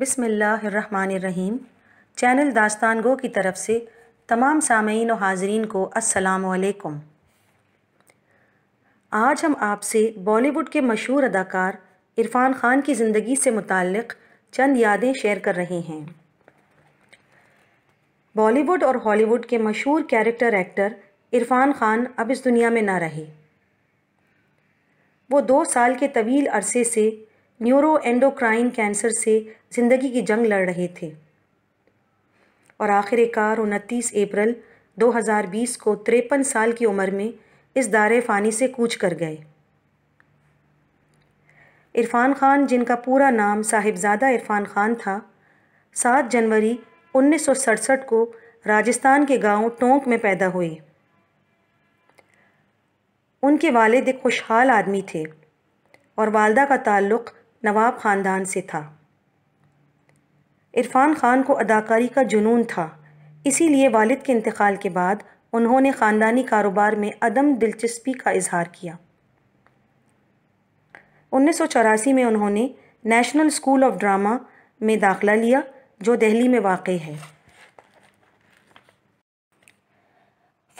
बिसमीम चैनल दास्तान गो की तरफ से तमाम सामयीन और हाजरीन को वालेकुम आज हम आपसे बॉलीवुड के मशहूर अदाकार इरफ़ान ख़ान की ज़िंदगी से मुतक़ चंद यादें शेयर कर रहे हैं बॉलीवुड और हॉलीवुड के मशहूर कैरेक्टर एक्टर इरफ़ान ख़ान अब इस दुनिया में ना रहे वो दो साल के तवील अरसे से न्यूरोएंडोक्राइन कैंसर से ज़िंदगी की जंग लड़ रहे थे और आखिरकार उनतीस अप्रैल 2020 को तिरपन साल की उम्र में इस दार फ़ानी से कूच कर गए इरफान खान जिनका पूरा नाम साहिबजादा इरफान खान था सात जनवरी उन्नीस को राजस्थान के गांव टोंक में पैदा हुए उनके वालद एक खुशहाल आदमी थे और वालदा का ताल्लुक़ नवाब ख़ानदान से था इरफ़ान ख़ान को अदाकारी का जुनून था इसीलिए वालिद के इंतकाल के बाद उन्होंने ख़ानदानी कारोबार में अदम दिलचस्पी का इजहार किया उन्नीस में उन्होंने नेशनल स्कूल ऑफ ड्रामा में दाखला लिया जो दिल्ली में वाक़ है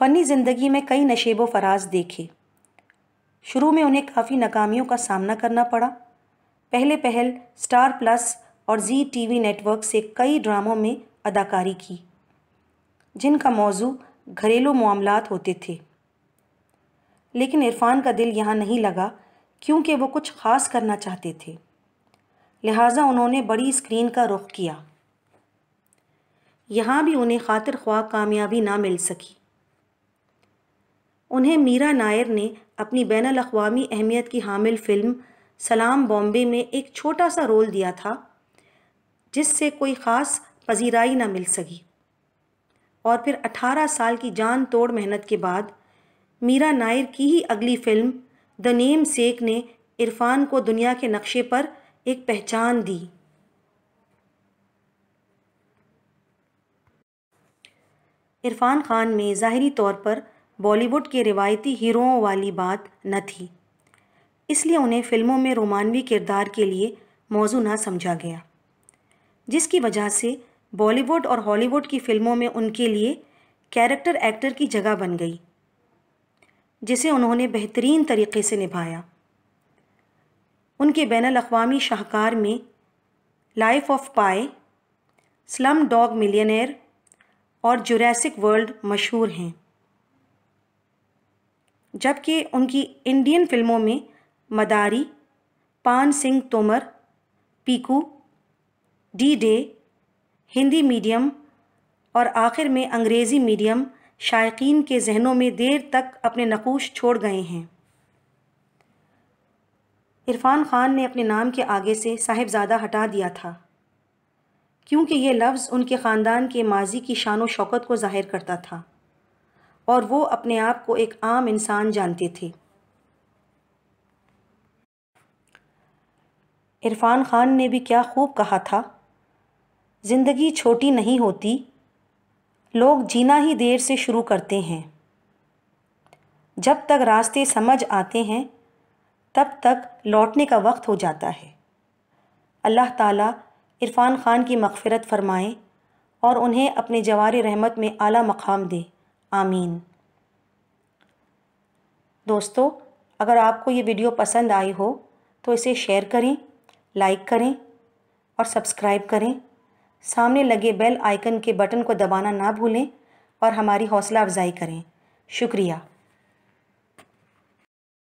फ़नी ज़िंदगी में कई नशेब फराज देखे शुरू में उन्हें काफ़ी नाकामियों का सामना करना पड़ा पहले पहल स्टार प्लस और जी टीवी नेटवर्क से कई ड्रामों में अदाकारी की जिनका मौजू घरेलू मामला होते थे लेकिन इरफान का दिल यहाँ नहीं लगा क्योंकि वो कुछ खास करना चाहते थे लिहाजा उन्होंने बड़ी स्क्रीन का रुख किया यहाँ भी उन्हें खातिर ख्वाह कामयाबी ना मिल सकी उन्हें मीरा नायर ने अपनी बैन अवी अहमियत की हामिल फ़िल्म सलाम बॉम्बे में एक छोटा सा रोल दिया था जिससे कोई ख़ास पजीराई ना मिल सकी और फिर 18 साल की जान तोड़ मेहनत के बाद मीरा नायर की ही अगली फिल्म द नेम सेक ने इरफान को दुनिया के नक्शे पर एक पहचान दी इरफान खान में ज़ाहरी तौर पर बॉलीवुड के रिवायती हीरोओं वाली बात न थी इसलिए उन्हें फिल्मों में रोमानवी किरदार के लिए मौजू ना समझा गया जिसकी वजह से बॉलीवुड और हॉलीवुड की फिल्मों में उनके लिए कैरेक्टर एक्टर की जगह बन गई जिसे उन्होंने बेहतरीन तरीके से निभाया उनके बैन अवी शाहकार में life of pi slumdog millionaire और जुरैसिक वर्ल्ड मशहूर हैं जबकि उनकी इंडियन फिल्मों में Madaari Paan Singh Tomar Piku D day Hindi medium और आखिर में अंग्रेज़ी मीडियम शायकीन के जहनों में देर तक अपने नकूश छोड़ गए हैं इरफान ख़ान ने अपने नाम के आगे से साहिबज़ादा हटा दिया था क्योंकि ये लफ्ज़ उनके ख़ानदान के माजी की शान व शौकत को ज़ाहिर करता था और वो अपने आप को एक आम इंसान जानते थे इरफ़ान ख़ान ने भी क्या खूब कहा था ज़िंदगी छोटी नहीं होती लोग जीना ही देर से शुरू करते हैं जब तक रास्ते समझ आते हैं तब तक लौटने का वक्त हो जाता है अल्लाह ताला इरफ़ान ख़ान की मगफ़रत फरमाएँ और उन्हें अपने जवार रहमत में आला मकाम दे आमीन दोस्तों अगर आपको ये वीडियो पसंद आई हो तो इसे शेयर करें लाइक करें और सब्सक्राइब करें सामने लगे बेल आइकन के बटन को दबाना ना भूलें और हमारी हौसला अफजाई करें शुक्रिया